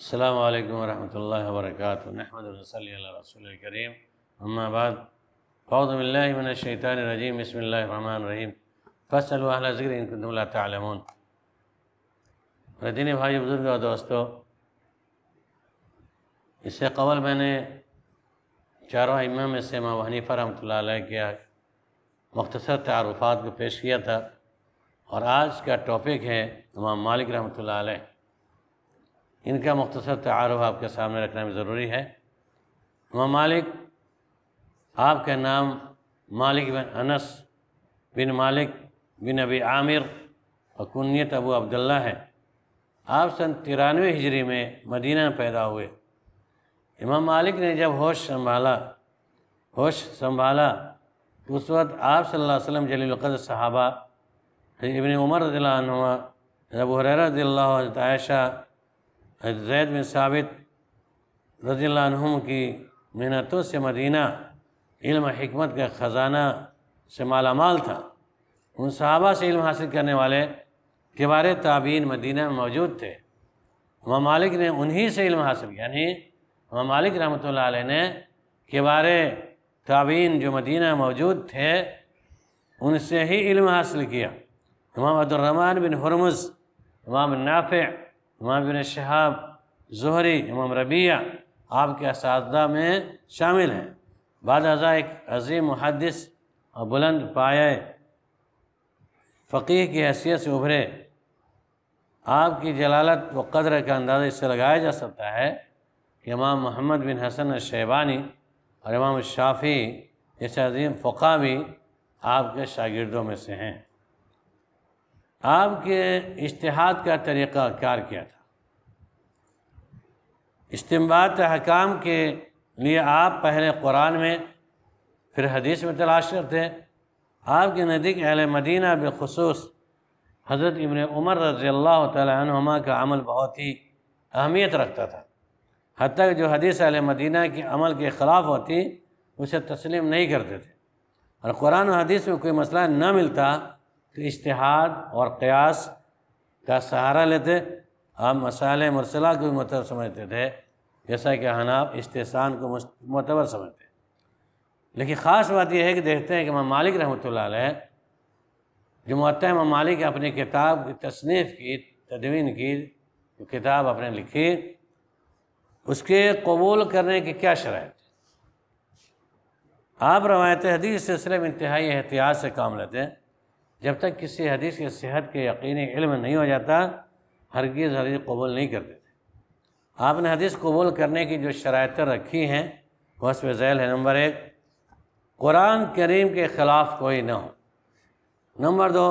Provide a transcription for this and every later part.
السلام علیکم ورحمۃ اللہ وبرکاتہ نحمد صلی اللہ رسول رسّ اما بعد فوض اللہ الشیطان الرجیم بسم اللہ الرحمن الرحیم فصل اہل ذکر ان اللہ تعلمون ردین بھائی بزرگ اور دوستو اس سے قبل میں نے چاروں امہ سے ماں حنیفہ رحمۃ اللہ علیہ کیا مختصر تعارفات کو پیش کیا تھا اور آج کا ٹاپک ہے امام مالک رحمۃ اللہ علیہ ان کا مختصر تعارف آپ کے سامنے رکھنا بھی ضروری ہے اما مالک آپ کے نام مالک بن انس بن مالک بن ابی عامر اور کنیت ابو عبداللہ ہیں آپ سن ترانوے ہجری میں مدینہ پیدا ہوئے امام مالک نے جب ہوش سنبھالا ہوش سنبھالا تو اس وقت آپ صلی اللہ علیہ وسلم القد صحابہ ابن عمر رضی عنما رب حرضی اللّہ اللہ عائشہ حضرت زید بن ثابت رضی اللہ عنہ کی محنتوں سے مدینہ علم حکمت کا خزانہ سے مالا مال تھا ان صحابہ سے علم حاصل کرنے والے کبھارے تابعین مدینہ میں موجود تھے ممالک نے انہی سے علم حاصل یعنی ممالک رحمۃ اللہ علیہ نے کبھار تعبین جو مدینہ موجود تھے ان سے ہی علم حاصل کیا امام عبد الرحمٰن بن حرمز امام نافع امام بن شہاب زہری امام ربیہ آپ کے اساتذہ میں شامل ہیں بعد ازا ایک عظیم محدث اور بلند پائے فقیح کی حیثیت سے ابھرے آپ کی جلالت و قدر کا اندازہ اس سے لگایا جا سکتا ہے کہ امام محمد بن حسن شیبانی اور امام الشافی جیسے عظیم فقہ بھی آپ کے شاگردوں میں سے ہیں آپ کے اشتہاد کا طریقہ کار کیا تھا استمباد حکام کے لیے آپ پہلے قرآن میں پھر حدیث میں تلاش کرتے آپ کے نزدیک اہل مدینہ بخصوص حضرت ابن عمر رضی اللہ تعالیٰ عنہما کا عمل بہت ہی اہمیت رکھتا تھا حتیٰ کہ جو حدیث اہل مدینہ کے عمل کے خلاف ہوتی اسے تسلیم نہیں کرتے تھے اور قرآن و حدیث میں کوئی مسئلہ نہ ملتا اشتہاد اور قیاس کا سہارا لیتے ہم مسائل مرسلہ کو بھی متبر سمجھتے تھے جیسا کہ حناب استحسان کو معتبر سمجھتے لیکن خاص بات یہ ہے کہ دیکھتے ہیں کہ امام مالک رحمۃ اللہ علیہ جو امام مالک اپنی کتاب کی تصنیف کی تدوین کی جو کتاب آپ نے لکھی اس کے قبول کرنے کی کیا شرائط آپ روایت حدیث سلسلے میں انتہائی احتیاط سے کام لیتے ہیں جب تک کسی حدیث کے صحت کے یقین علم نہیں ہو جاتا ہرگیز حدیث قبول نہیں کرتے تھے آپ نے حدیث قبول کرنے کی جو شرائطیں رکھی ہیں وہ اس میں ذیل ہے نمبر ایک قرآن کریم کے خلاف کوئی نہ ہو نمبر دو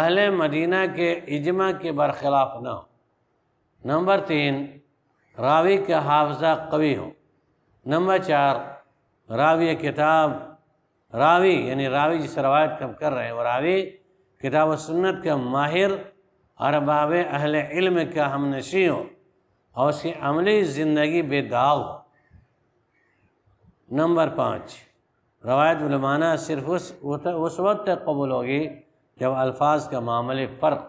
اہل مدینہ کے اجماع کے برخلاف نہ ہو نمبر تین راوی کا حافظہ قوی ہو نمبر چار راوی کتاب راوی یعنی راوی جس روایت کم کر رہے ہیں وہ راوی کتاب و سنت کا ماہر ارباب اہل علم کا ہم نشی ہو اور اس کی عملی زندگی بے ہو نمبر پانچ روایت علمانہ صرف اس اس وقت تک قبول ہوگی جب الفاظ کا معاملے فرق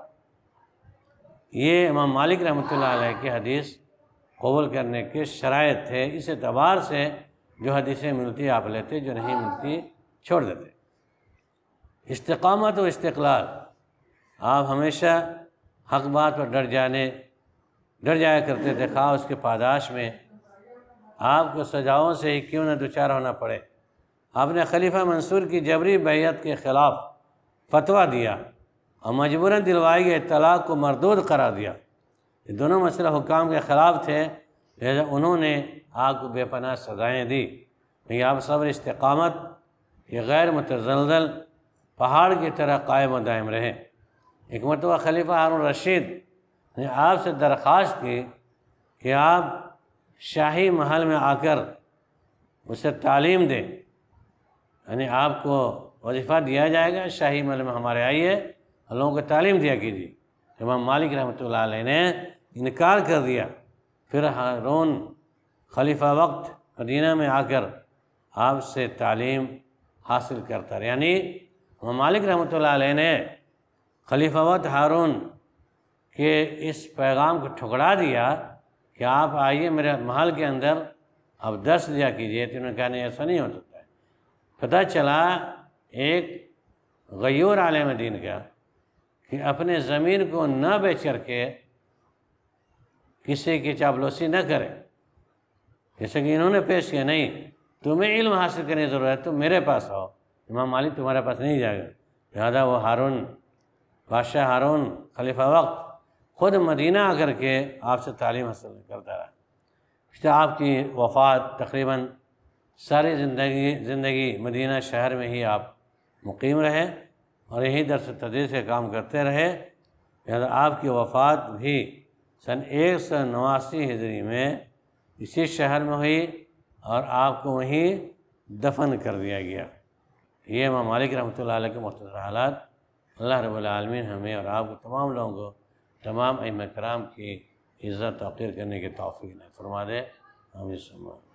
یہ امام مالک رحمۃ اللہ علیہ کی حدیث قبول کرنے کے شرائط تھے اس اعتبار سے جو حدیثیں ملتی آپ لیتے جو نہیں ملتی چھوڑ دیتے استقامت و استقلال آپ ہمیشہ حق بات پر ڈر جانے ڈر جایا کرتے تھے خواہ اس کے پاداش میں آپ کو سجاؤں سے ہی کیوں نہ دوچار ہونا پڑے آپ نے خلیفہ منصور کی جبری بیعت کے خلاف فتویٰ دیا اور مجبوراً دلوائی اطلاق کو مردود قرار دیا یہ دونوں مسئلہ حکام کے خلاف تھے انہوں نے آپ کو بے پناہ سزائیں دی آپ صبر استقامت یہ غیر متزلزل پہاڑ کی طرح قائم و دائم رہے ایک مرتبہ خلیفہ ہارون رشید نے آپ سے درخواست کی کہ آپ شاہی محل میں آ کر اسے تعلیم دیں یعنی آپ کو وظیفہ دیا جائے گا شاہی محل میں ہمارے آئیے اور لوگوں کو تعلیم دیا کیجیے امام مالک رحمۃ اللہ علیہ نے انکار کر دیا پھر ہارون خلیفہ وقت مدینہ میں آ کر آپ سے تعلیم حاصل کرتا رہے یعنی ممالک رحمۃ اللہ علیہ نے خلیفہ وط ہارون کے اس پیغام کو ٹھکرا دیا کہ آپ آئیے میرے محل کے اندر اب درس دیا کیجیے نے کہا نہیں ایسا نہیں ہو سکتا ہے پتہ چلا ایک غیور عالم دین کا کہ اپنے زمین کو نہ بیچ کر کے کسی کی چاپلوسی نہ کرے جیسے کہ انہوں نے پیش کیا نہیں تمہیں علم حاصل کرنے کی ضرورت ہے تو میرے پاس آؤ امام مالک تمہارے پاس نہیں جائے گا لہٰذا وہ ہارون بادشاہ ہارون خلیفہ وقت خود مدینہ آ کر کے آپ سے تعلیم حاصل کرتا رہا آپ کی وفات تقریباً ساری زندگی زندگی مدینہ شہر میں ہی آپ مقیم رہے اور یہی درس و تدری سے کام کرتے رہے لہٰذا آپ کی وفات بھی سن ایک سو نواسی ہجری میں اسی شہر میں ہوئی اور آپ کو وہیں دفن کر دیا گیا یہ امام مالک رحمۃ اللہ علیہ کے مختصر حالات اللہ رب العالمین ہمیں اور آپ کو تمام لوگوں کو تمام اہم کرام کی عزت تقریر کرنے کے نے فرما دے ہم سمجھ